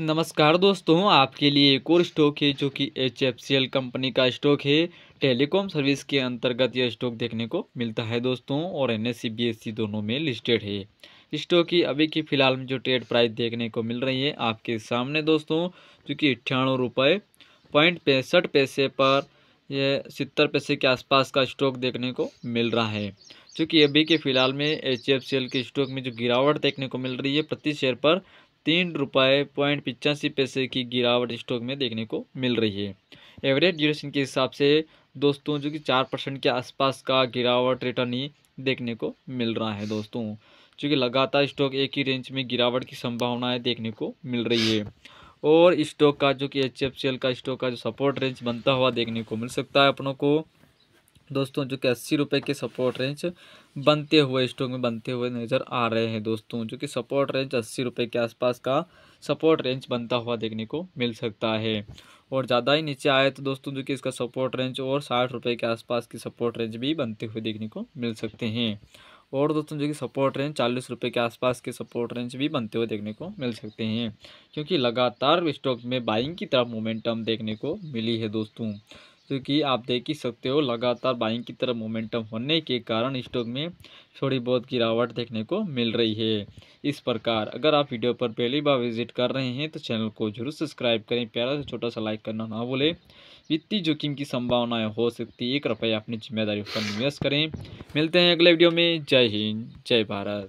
नमस्कार दोस्तों आपके लिए एक और स्टॉक है जो कि एच कंपनी का स्टॉक है टेलीकॉम सर्विस के अंतर्गत यह स्टॉक देखने को मिलता है दोस्तों और एन एस e e दोनों में लिस्टेड है स्टॉक की अभी की फ़िलहाल में जो ट्रेड प्राइस देखने को मिल रही है आपके सामने दोस्तों जो कि अट्ठानवे रुपये पॉइंट पैंसठ पैसे पर यह सत्तर पैसे के आसपास का स्टॉक देखने को मिल रहा है चूँकि अभी के फ़िलहाल में एच के स्टॉक में जो गिरावट देखने को मिल रही है प्रति शेयर पर तीन रुपये पॉइंट पिचासी पैसे की गिरावट स्टॉक में देखने को मिल रही है एवरेज ड्यूरेशन के हिसाब से दोस्तों जो कि चार परसेंट के आसपास का गिरावट रिटर्न ही देखने को मिल रहा है दोस्तों चूँकि लगातार स्टॉक एक ही रेंज में गिरावट की संभावनाएँ देखने को मिल रही है और स्टॉक का जो कि एच का स्टॉक का जो सपोर्ट रेंज बनता हुआ देखने को मिल सकता है अपनों को दोस्तों जो कि अस्सी रुपये के सपोर्ट रेंज बनते हुए स्टॉक में बनते हुए नज़र आ रहे हैं दोस्तों जो कि सपोर्ट रेंज अस्सी रुपये के आसपास का सपोर्ट रेंज बनता हुआ देखने को मिल सकता है और ज़्यादा ही नीचे आए तो दोस्तों जो कि इसका सपोर्ट रेंज और साठ रुपये के आसपास की सपोर्ट रेंज भी बनते हुए देखने को मिल सकते हैं और दोस्तों जो कि सपोर्ट रेंज चालीस रुपये के आसपास के सपोर्ट रेंज भी बनते हुए देखने को मिल सकते हैं क्योंकि लगातार स्टॉक में बाइंग की तरफ मोमेंटम देखने को मिली है दोस्तों क्योंकि आप देख ही सकते हो लगातार बाइंग की तरफ मोमेंटम होने के कारण स्टॉक में थोड़ी बहुत गिरावट देखने को मिल रही है इस प्रकार अगर आप वीडियो पर पहली बार विजिट कर रहे हैं तो चैनल को जरूर सब्सक्राइब करें प्यारा से छोटा सा लाइक करना ना भूलें वित्तीय जोखिम की संभावनाएं हो सकती है कृपया अपनी जिम्मेदारी पर निवेश करें मिलते हैं अगले वीडियो में जय हिंद जय भारत